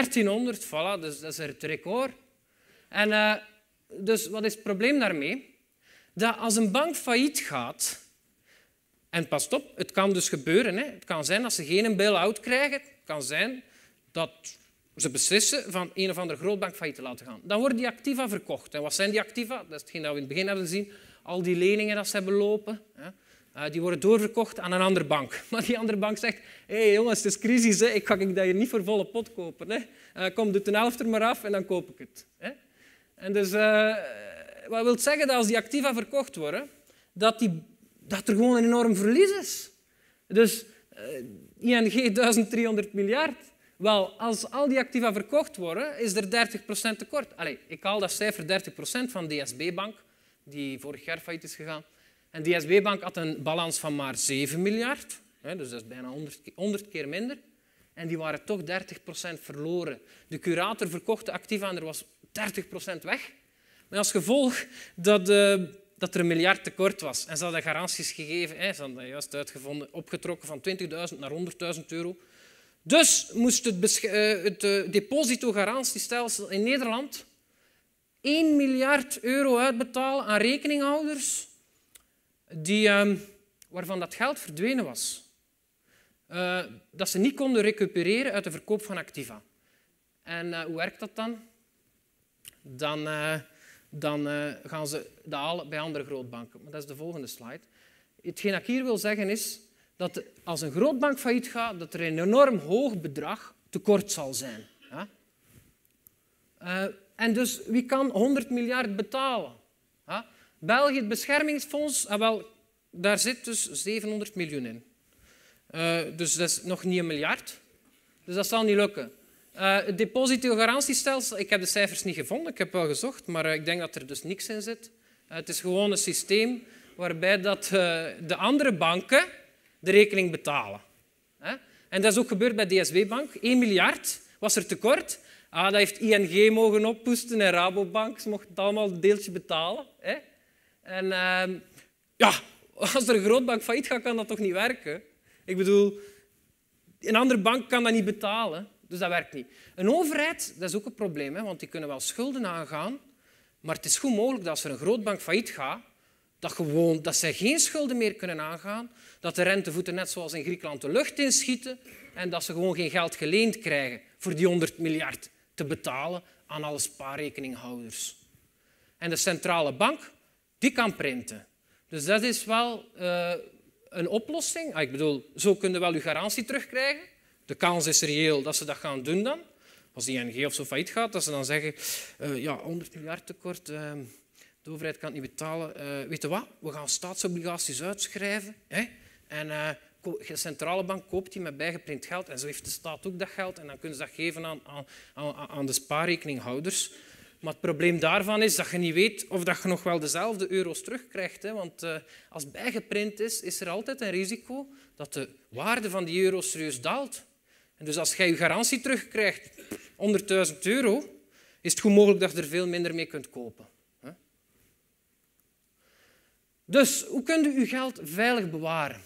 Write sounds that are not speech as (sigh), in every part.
1300, voilà, dus dat is het record. En eh, dus wat is het probleem daarmee? Dat als een bank failliet gaat, en pas op, het kan dus gebeuren. Hè. Het kan zijn dat ze geen bail-out krijgen. Het kan zijn dat ze beslissen van een of andere grootbank failliet te laten gaan. Dan worden die activa verkocht. En wat zijn die activa? Dat is hetgeen dat we in het begin hebben gezien. Al die leningen dat ze hebben lopen. Hè. Eh, die worden doorverkocht aan een andere bank. (laughs) Maar die andere bank zegt, hé hey, jongens, het is crisis, ik ga ik dat hier niet voor volle pot kopen. Hè. Uh, kom, de helft er maar af en dan koop ik het. Hè. En dus, eh, wat wil zeggen dat als die activa verkocht worden, dat, die, dat er gewoon een enorm verlies is. Dus ING 1300 miljard. Wel, als al die activa verkocht worden, is er 30% tekort. Allee, ik haal dat cijfer 30% van DSB Bank, die vorig jaar failliet is gegaan. En de DSB-bank had een balans van maar 7 miljard, dus dat is bijna 100 keer minder. En die waren toch 30% verloren. De curator verkocht de activa en er was 30% weg. Met als gevolg dat, eh, dat er een miljard tekort was. En ze hadden garanties gegeven, hè, ze hadden dat juist uitgevonden, opgetrokken van 20.000 naar 100.000 euro. Dus moest het, uh, het eh, depositogarantiestelsel in Nederland 1 miljard euro uitbetalen aan rekeninghouders die, ehm, waarvan dat geld verdwenen was. Eh, dat ze niet konden recupereren uit de verkoop van Activa. En eh, hoe werkt dat dan? Dan, eh, dan gaan ze dalen bij andere grootbanken. Maar dat is de volgende slide. Hetgeen ik hier wil zeggen is dat als een grootbank failliet gaat, dat er een enorm hoog bedrag tekort zal zijn. en dus wie kan 100 miljard betalen? België, het beschermingsfonds, ah, wel, daar zit dus 700 miljoen in. Eh, dus dat is nog niet een miljard. Dus dat zal niet lukken. Uh, het depositogarantiestelsel, ik heb de cijfers niet gevonden, ik heb wel gezocht, maar eh, ik denk dat er dus niks in zit. het is gewoon een systeem waarbij dat, de andere banken de rekening betalen. En dat is ook gebeurd bij DSW Bank. 1 miljard was er tekort. Ah, dat heeft ING mogen oppoesten en Rabobank mocht het allemaal een deeltje betalen. En ehm, ja, als er een grootbank failliet gaat, kan dat toch niet werken? Ik bedoel, een andere bank kan dat niet betalen, dus dat werkt niet. Een overheid, dat is ook een probleem, hè, want die kunnen wel schulden aangaan, maar het is goed mogelijk dat als er een grootbank failliet gaat, dat, gewoon, dat zij geen schulden meer kunnen aangaan, dat de rentevoeten net zoals in Griekenland de lucht inschieten en dat ze gewoon geen geld geleend krijgen voor die 100 miljard te betalen aan alle spaarrekeninghouders. En de centrale bank die kan printen. Dus dat is wel eh, een oplossing. Ah, ik bedoel, zo kun je wel je garantie terugkrijgen. De kans is reëel dat ze dat gaan doen dan. Als die N.G. of zo failliet gaat, dat ze dan zeggen, eh, ja, 100 miljard tekort, uh, de overheid kan het niet betalen. weet je wat? We gaan staatsobligaties uitschrijven. Hè? En de centrale bank koopt die met bijgeprint geld en zo heeft de staat ook dat geld en dan kunnen ze dat geven aan, aan, aan de spaarrekeninghouders. Maar het probleem daarvan is dat je niet weet of dat je nog wel dezelfde euro's terugkrijgt. Hè? Want uh, als bijgeprint is, is er altijd een risico dat de waarde van die euro's serieus daalt. En dus als jij je garantie terugkrijgt, 100.000 euro, is het goed mogelijk dat je er veel minder mee kunt kopen. Hè? Dus hoe kunt u uw geld veilig bewaren?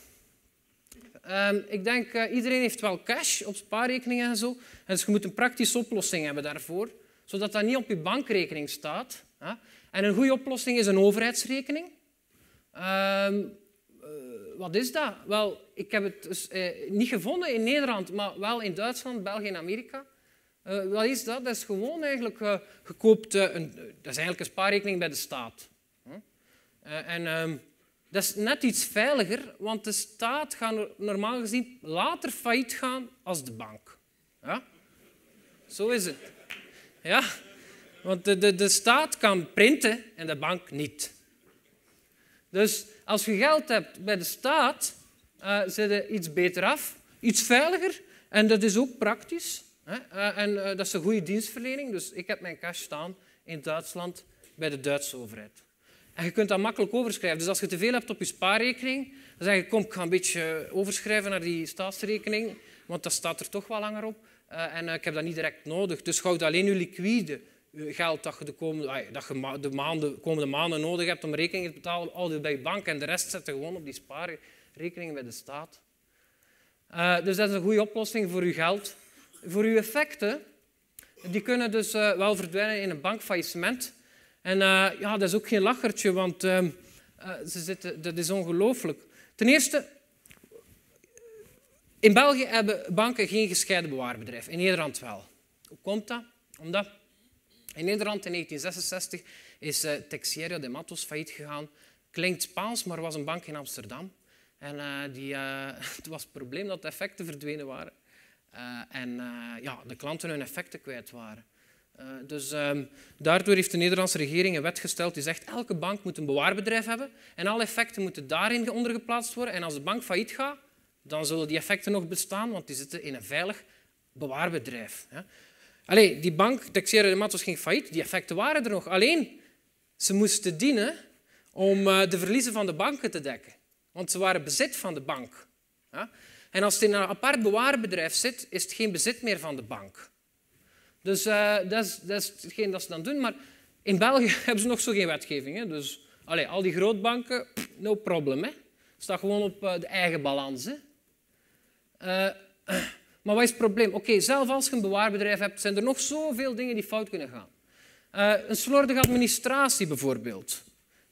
Ehm, ik denk, uh, iedereen heeft wel cash op spaarrekeningen en zo. dus je moet een praktische oplossing hebben daarvoor zodat dat niet op je bankrekening staat. En een goede oplossing is een overheidsrekening. Ehm, eh, wat is dat? Wel, ik heb het dus, eh, niet gevonden in Nederland, maar wel in Duitsland, België en Amerika. Eh, wat is dat? Dat is gewoon eigenlijk gekoopt, een, dat is eigenlijk een spaarrekening bij de staat. en ehm, dat is net iets veiliger, want de staat gaat normaal gezien later failliet gaan als de bank. Ja? Zo is het. Ja? Want de, de, de staat kan printen en de bank niet. Dus als je geld hebt bij de staat, uh, zit je iets beter af, iets veiliger. En dat is ook praktisch. Hè? Eh, en eh, dat is een goede dienstverlening. Dus ik heb mijn cash staan in Duitsland bij de Duitse overheid. En je kunt dat makkelijk overschrijven. Dus als je te veel hebt op je spaarrekening, dan zeg je, kom, ik ga een beetje overschrijven naar die staatsrekening, want dat staat er toch wel langer op. Eh, en eh, ik heb dat niet direct nodig. Dus houd alleen je liquide eh, geld dat je, de komende, dat de, maanden, komende maanden nodig hebt om rekeningen te betalen, al bij je bank. En de rest zet je gewoon op die spaarrekeningen bij de staat. dus dat is een goede oplossing voor je geld. Voor uw effecten, die kunnen dus wel verdwijnen in een bankfaillissement. En ja, dat is ook geen lachertje, want ehm, ze zitten, dat is ongelooflijk. Ten eerste, in België hebben banken geen gescheiden bewaarbedrijf, in Nederland wel. Hoe komt dat? Omdat in Nederland in 1966 is uh, de Matos failliet gegaan. Klinkt Spaans, maar was een bank in Amsterdam. En eh, die, eh, (laughs) het was het probleem dat de effecten verdwenen waren. en ja, de klanten hun effecten kwijt waren. dus ehm, daardoor heeft de Nederlandse regering een wet gesteld die zegt elke bank moet een bewaarbedrijf hebben en alle effecten moeten daarin ondergeplaatst worden. En als de bank failliet gaat, dan zullen die effecten nog bestaan, want die zitten in een veilig bewaarbedrijf. Allee, die bank, Texera de Matos, ging failliet. Die effecten waren er nog. Alleen, ze moesten dienen om eh, de verliezen van de banken te dekken. Want ze waren bezit van de bank. En als het in een apart bewaarbedrijf zit, is het geen bezit meer van de bank. Dus eh, dat, is, dat is hetgeen dat ze dan doen. Maar in België (laughs) hebben ze nog zo geen wetgeving. Hè? Dus al die grootbanken, no problem. Hè? Staat gewoon op eh, de eigen balans. Eh, (clears throat) maar wat is het probleem? Oké, zelf als je een bewaarbedrijf hebt, zijn er nog zoveel dingen die fout kunnen gaan. Eh, een slordige administratie bijvoorbeeld.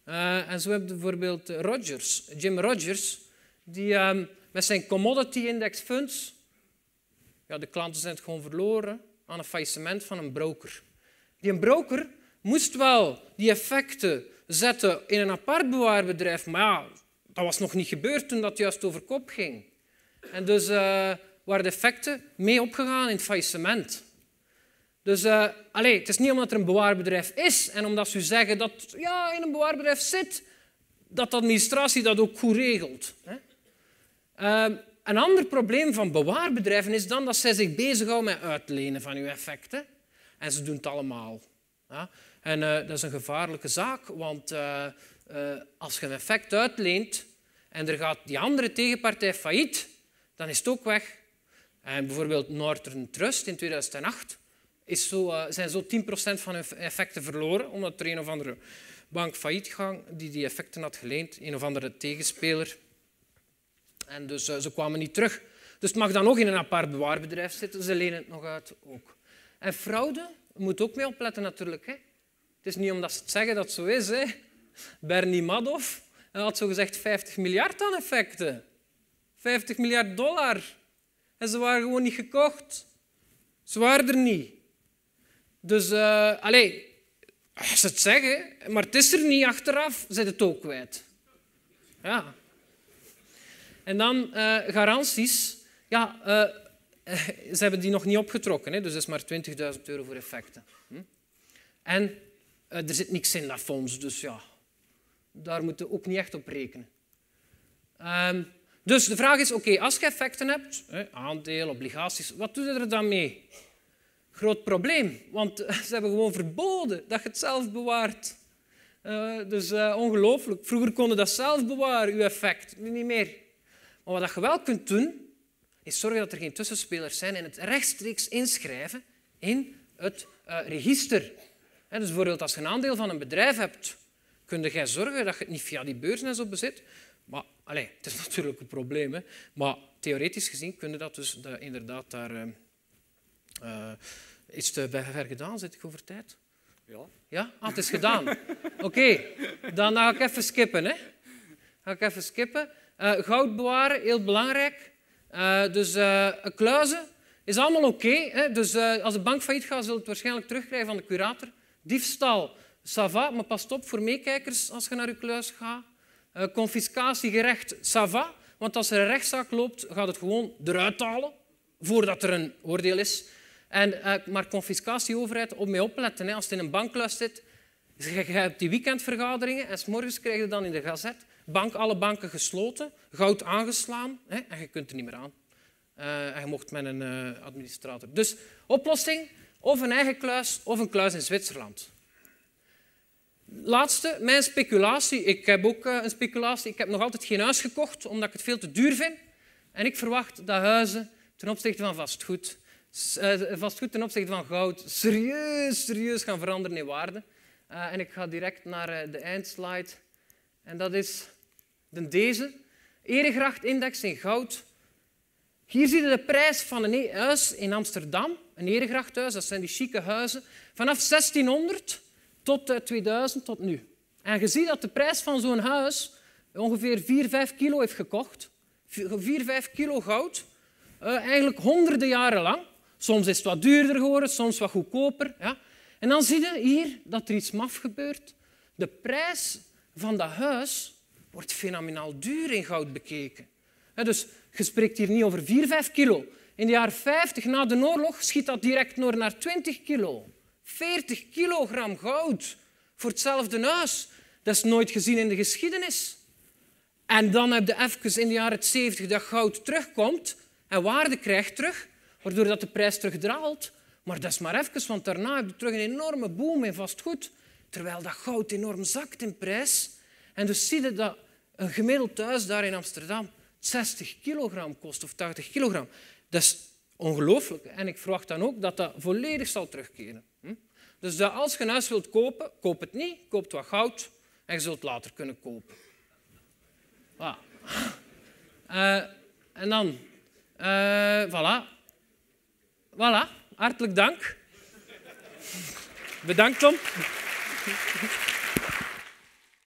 Eh, en zo hebben we bijvoorbeeld Rogers, Jim Rogers, die ehm, met zijn commodity index funds, ja, de klanten zijn het gewoon verloren aan een faillissement van een broker. Die een broker moest wel die effecten zetten in een apart bewaarbedrijf, maar ja, dat was nog niet gebeurd toen dat juist over kop ging. En dus uh, waren de effecten mee opgegaan in het faillissement. Dus uh, eh, allez, het is niet omdat er een bewaarbedrijf is en omdat ze zeggen dat ja, in een bewaarbedrijf zit, dat de administratie dat ook goed regelt. Hè? Ehm, een ander probleem van bewaarbedrijven is dan dat zij zich bezighouden met uitlenen van uw effecten. En ze doen het allemaal. Ja? En eh, dat is een gevaarlijke zaak, want als je een effect uitleent en er gaat die andere tegenpartij failliet, dan is het ook weg. En bijvoorbeeld Northern Trust in 2008 is zo, eh, zijn zo 10% van hun effecten verloren omdat er een of andere bank failliet ging die die effecten had geleend, een of andere tegenspeler. En dus eh, ze kwamen niet terug. Dus het mag dan nog in een apart bewaarbedrijf zitten, ze lenen het nog uit ook. En fraude, moet ook mee opletten natuurlijk. Hè. Het is niet omdat ze het zeggen dat het zo is. Hè. Bernie Madoff had zo gezegd 50 miljard aan effecten. 50 miljard dollar. En ze waren gewoon niet gekocht. Ze waren er niet. Dus, uh, als ze het zeggen, maar het is er niet achteraf, zijn het ook kwijt. Ja. En dan eh, garanties. Ja, eh, ze hebben die nog niet opgetrokken, hè? dus dat is maar 20.000 euro voor effecten. Hm? En er zit niks in dat fonds, dus ja, daar moeten we ook niet echt op rekenen. Ehm, dus de vraag is, oké, als je effecten hebt, dus, aandelen, obligaties, wat doe je er dan mee? Groot probleem, want eh, ze hebben gewoon verboden dat je het zelf bewaart. Eh, dus eh, ongelooflijk. Vroeger konden dat zelf bewaren, je effect. Nu niet meer. Maar wat je wel kunt doen, is zorgen dat er geen tussenspelers zijn en het rechtstreeks inschrijven in het register. dus bijvoorbeeld als je een aandeel van een bedrijf hebt, kun je zorgen dat je het niet via die beurs en zo bezit, maar Allee, het is (laughs) natuurlijk een probleem, hè? maar theoretisch gezien kunnen dat dus inderdaad daar ehm, eh, iets te ver gedaan, zit ik over tijd? Ja. Ja? Ah, het is gedaan. (laughs) Oké, dan ga ik even skippen. Hè? Ga ik even skippen. Eh, goud bewaren, heel belangrijk. Eh, dus een kluizen is allemaal oké. dus als de bank failliet gaat, zul je het waarschijnlijk terugkrijgen van de curator. Diefstal, ça maar pas op voor meekijkers als je naar je kluis gaat. Eh, confiscatiegerecht, sava. Want als er een rechtszaak loopt, gaat het gewoon eruit halen voordat er een oordeel is. En, eh, maar confiscatieoverheid, op mee opletten. Hè. Als het in een bankluis zit, je hebt die weekendvergaderingen en s morgens krijg je dan in de gazet bank, alle banken gesloten, goud aangeslaan hè, en je kunt er niet meer aan. Eh, en je mocht met een uh, administrator. Dus oplossing, of een eigen kluis of een kluis in Zwitserland. Laatste, mijn speculatie. Ik heb ook eh, een speculatie. Ik heb nog altijd geen huis gekocht, omdat ik het veel te duur vind. En ik verwacht dat huizen ten opzichte van vastgoed, eh, vastgoed ten opzichte van goud, serieus, serieus gaan veranderen in waarde. Eh, en ik ga direct naar de eindslide. En dat is de deze. Eergracht-index in goud. Hier zie je de prijs van een huis in Amsterdam. Een eregrachthuis, dat zijn die chique huizen. Vanaf 1600 tot 2000, eh, tot nu. En je ziet dat de prijs van zo'n huis ongeveer 4, 5 kilo heeft gekocht. 4, 5 kilo goud. Eh, eigenlijk honderden jaren lang. Soms is het wat duurder geworden, soms wat goedkoper. Ja. En dan zie je hier dat er iets maf gebeurt. De prijs van dat huis wordt fenomenaal duur in goud bekeken. dus je spreekt hier niet over 4, 5 kilo. In de jaren 50 na de oorlog schiet dat direct door naar 20 kilo. 40 kilogram goud voor hetzelfde huis. Dat is nooit gezien in de geschiedenis. En dan heb je even in de jaren 70 dat goud terugkomt en waarde krijgt terug, waardoor dat de prijs terugdraalt. Maar dat is maar even, want daarna heb je terug een enorme boom in vastgoed, terwijl dat goud enorm zakt in prijs. En dus zie je dat een gemiddeld thuis daar in Amsterdam 60 kilogram kost of 80 kilogram. Dat is Ongelooflijk. En ik verwacht dan ook dat dat volledig zal terugkeren. Hm? Dus dat als je een huis wilt kopen, koop het niet. Koop wat goud en je zult later kunnen kopen. Eh, en dan, uh, voilà. Voilà, hartelijk dank. Bedankt, Tom.